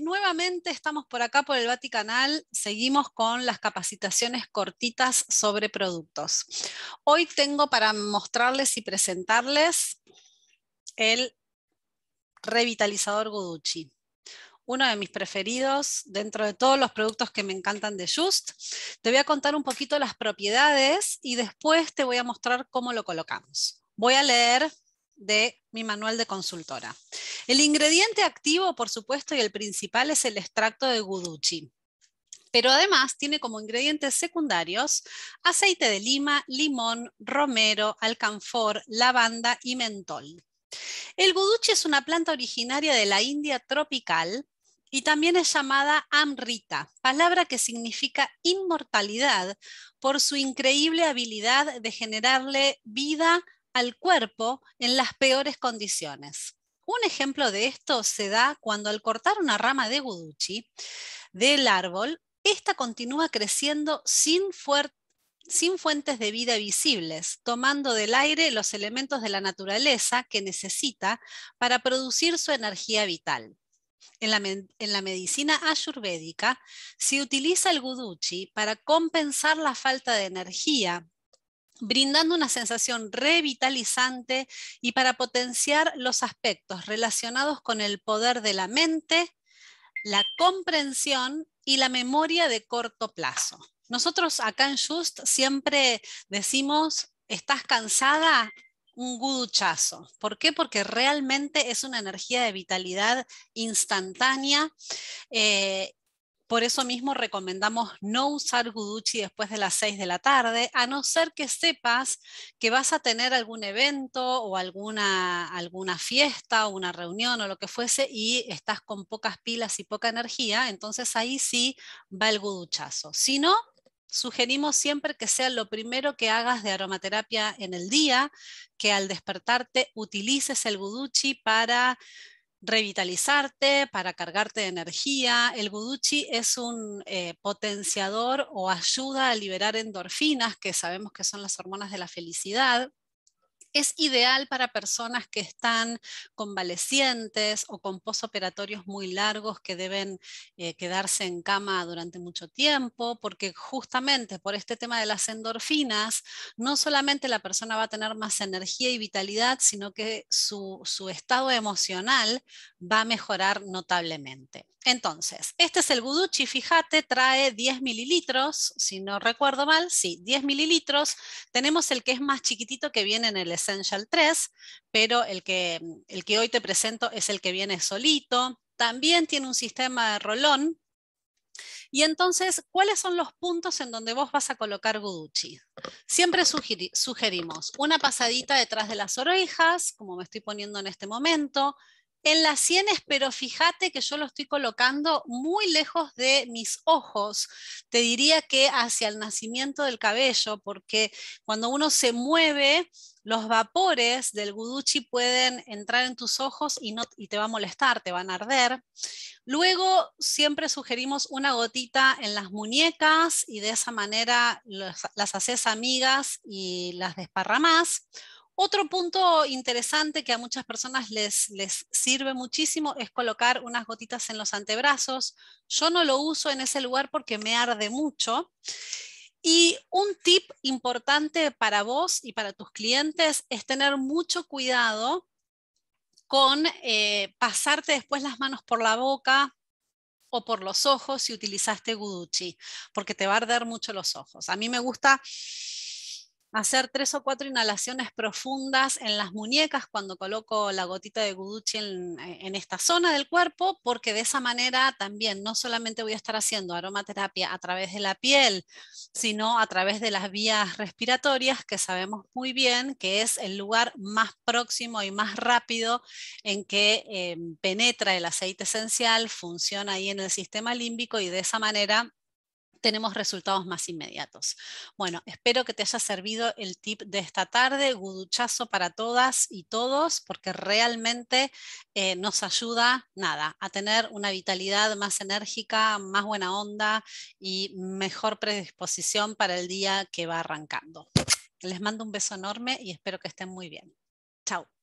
nuevamente estamos por acá por el Vaticanal, seguimos con las capacitaciones cortitas sobre productos. Hoy tengo para mostrarles y presentarles el revitalizador Guduchi uno de mis preferidos dentro de todos los productos que me encantan de Just. Te voy a contar un poquito las propiedades y después te voy a mostrar cómo lo colocamos. Voy a leer de mi manual de consultora. El ingrediente activo, por supuesto, y el principal es el extracto de guduchi pero además tiene como ingredientes secundarios aceite de lima, limón, romero, alcanfor, lavanda y mentol. El guduchi es una planta originaria de la India tropical y también es llamada amrita, palabra que significa inmortalidad por su increíble habilidad de generarle vida al cuerpo en las peores condiciones. Un ejemplo de esto se da cuando al cortar una rama de guduchi del árbol, esta continúa creciendo sin, fuentes de vida visibles, tomando del aire los elementos de la naturaleza que necesita para producir su energía vital. En la, en la, medicina ayurvédica se utiliza el guduchi para compensar la falta de energía brindando una sensación revitalizante y para potenciar los aspectos relacionados con el poder de la mente, la comprensión y la memoria de corto plazo. Nosotros acá en Just siempre decimos, ¿estás cansada? Un guduchazo. ¿Por qué? Porque realmente es una energía de vitalidad instantánea eh, por eso mismo recomendamos no usar Guduchi después de las 6 de la tarde, a no ser que sepas que vas a tener algún evento o alguna, alguna fiesta o una reunión o lo que fuese y estás con pocas pilas y poca energía, entonces ahí sí va el guduchazo. Si no, sugerimos siempre que sea lo primero que hagas de aromaterapia en el día, que al despertarte utilices el guduchi para revitalizarte, para cargarte de energía. El buduchi es un eh, potenciador o ayuda a liberar endorfinas, que sabemos que son las hormonas de la felicidad es ideal para personas que están convalecientes o con posoperatorios muy largos que deben eh, quedarse en cama durante mucho tiempo, porque justamente por este tema de las endorfinas, no solamente la persona va a tener más energía y vitalidad, sino que su, su estado emocional va a mejorar notablemente. Entonces, este es el Guduchi, fíjate, trae 10 mililitros, si no recuerdo mal, sí, 10 mililitros. Tenemos el que es más chiquitito que viene en el Essential 3, pero el que, el que hoy te presento es el que viene solito. También tiene un sistema de rolón. Y entonces, ¿cuáles son los puntos en donde vos vas a colocar Guduchi? Siempre sugerimos una pasadita detrás de las orejas, como me estoy poniendo en este momento, en las sienes, pero fíjate que yo lo estoy colocando muy lejos de mis ojos. Te diría que hacia el nacimiento del cabello, porque cuando uno se mueve, los vapores del guduchi pueden entrar en tus ojos y, no, te va a molestar, te van a arder. Luego siempre sugerimos una gotita en las muñecas y de esa manera las haces amigas y las desparramás. Otro punto interesante que a muchas personas les, sirve muchísimo es colocar unas gotitas en los antebrazos. Yo no lo uso en ese lugar porque me arde mucho. Y un tip importante para vos y para tus clientes es tener mucho cuidado con eh, pasarte después las manos por la boca, o por los ojos si utilizaste Guduchi, porque te va a arder mucho los ojos. A mí me gusta hacer tres o cuatro inhalaciones profundas en las muñecas cuando coloco la gotita de Guduchi eh, en, esta zona del cuerpo, porque de esa manera también no solamente voy a estar haciendo aromaterapia a través de la piel, sino a través de las vías respiratorias, que sabemos muy bien que es el lugar más próximo y más rápido en que eh, penetra el aceite esencial, funciona ahí en el sistema límbico y de esa manera tenemos resultados más inmediatos. Bueno, espero que te haya servido el tip de esta tarde, guduchazo para todas y todos, porque realmente eh, nos ayuda, nada, a tener una vitalidad más enérgica, más buena onda y mejor predisposición para el día que va arrancando. Les mando un beso enorme y espero que estén muy bien. Chao.